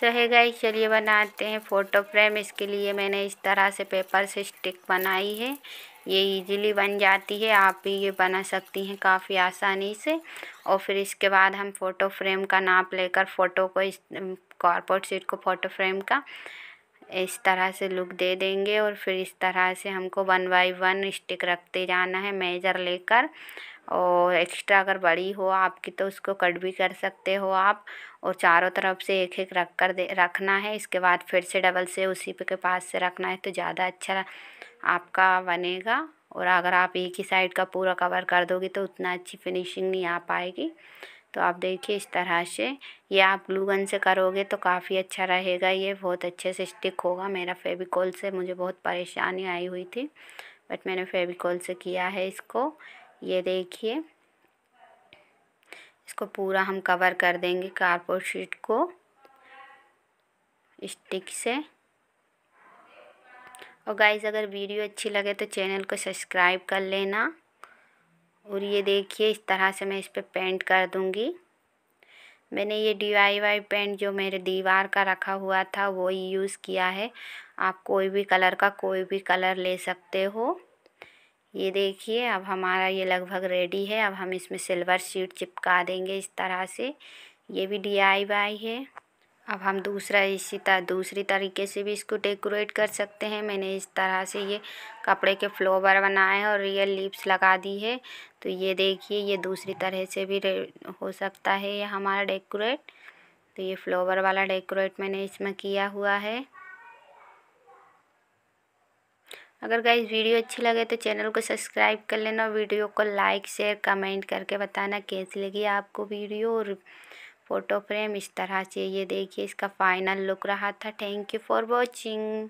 सहेगा है चलिए बनाते हैं फ़ोटो फ्रेम इसके लिए मैंने इस तरह से पेपर से स्टिक बनाई है ये इजीली बन जाती है आप भी ये बना सकती हैं काफ़ी आसानी से और फिर इसके बाद हम फ़ोटो फ्रेम का नाप लेकर फ़ोटो को इस कॉरपोरेट सीट को फ़ोटो फ्रेम का इस तरह से लुक दे देंगे और फिर इस तरह से हमको वन बाई वन स्टिक रखते जाना है मेजर लेकर और एक्स्ट्रा अगर बड़ी हो आपकी तो उसको कट भी कर सकते हो आप और चारों तरफ से एक एक रख कर दे रखना है इसके बाद फिर से डबल से उसी पे के पास से रखना है तो ज़्यादा अच्छा आपका बनेगा और अगर आप एक ही साइड का पूरा कवर कर दोगे तो उतना अच्छी फिनिशिंग नहीं आ पाएगी तो आप देखिए इस तरह से ये आप ग्लू गन से करोगे तो काफ़ी अच्छा रहेगा ये बहुत अच्छे से स्टिक होगा मेरा फेविकॉल से मुझे बहुत परेशानी आई हुई थी बट मैंने फेविकॉल से किया है इसको ये देखिए इसको पूरा हम कवर कर देंगे कारपोर्ट शीट को स्टिक से और गाइज़ अगर वीडियो अच्छी लगे तो चैनल को सब्सक्राइब कर लेना और ये देखिए इस तरह से मैं इस पर पेंट कर दूँगी मैंने ये डी वाई पेंट जो मेरे दीवार का रखा हुआ था वो यूज़ किया है आप कोई भी कलर का कोई भी कलर ले सकते हो ये देखिए अब हमारा ये लगभग रेडी है अब हम इसमें सिल्वर शीट चिपका देंगे इस तरह से ये भी डी आई वाई है अब हम दूसरा इसी तरह दूसरी तरीके से भी इसको डेकोरेट कर सकते हैं मैंने इस तरह से ये कपड़े के फ्लोवर बनाए हैं और रियल लिप्स लगा दी है तो ये देखिए ये दूसरी तरह से भी हो सकता है ये हमारा डेकोरेट तो ये फ्लोवर वाला डेकोरेट मैंने इसमें किया हुआ है अगर गाइज वीडियो अच्छी लगे तो चैनल को सब्सक्राइब कर लेना और वीडियो को लाइक शेयर कमेंट करके बताना कैसी लगी आपको वीडियो और फ़ोटो फ्रेम इस तरह से ये देखिए इसका फाइनल लुक रहा था थैंक यू फॉर वॉचिंग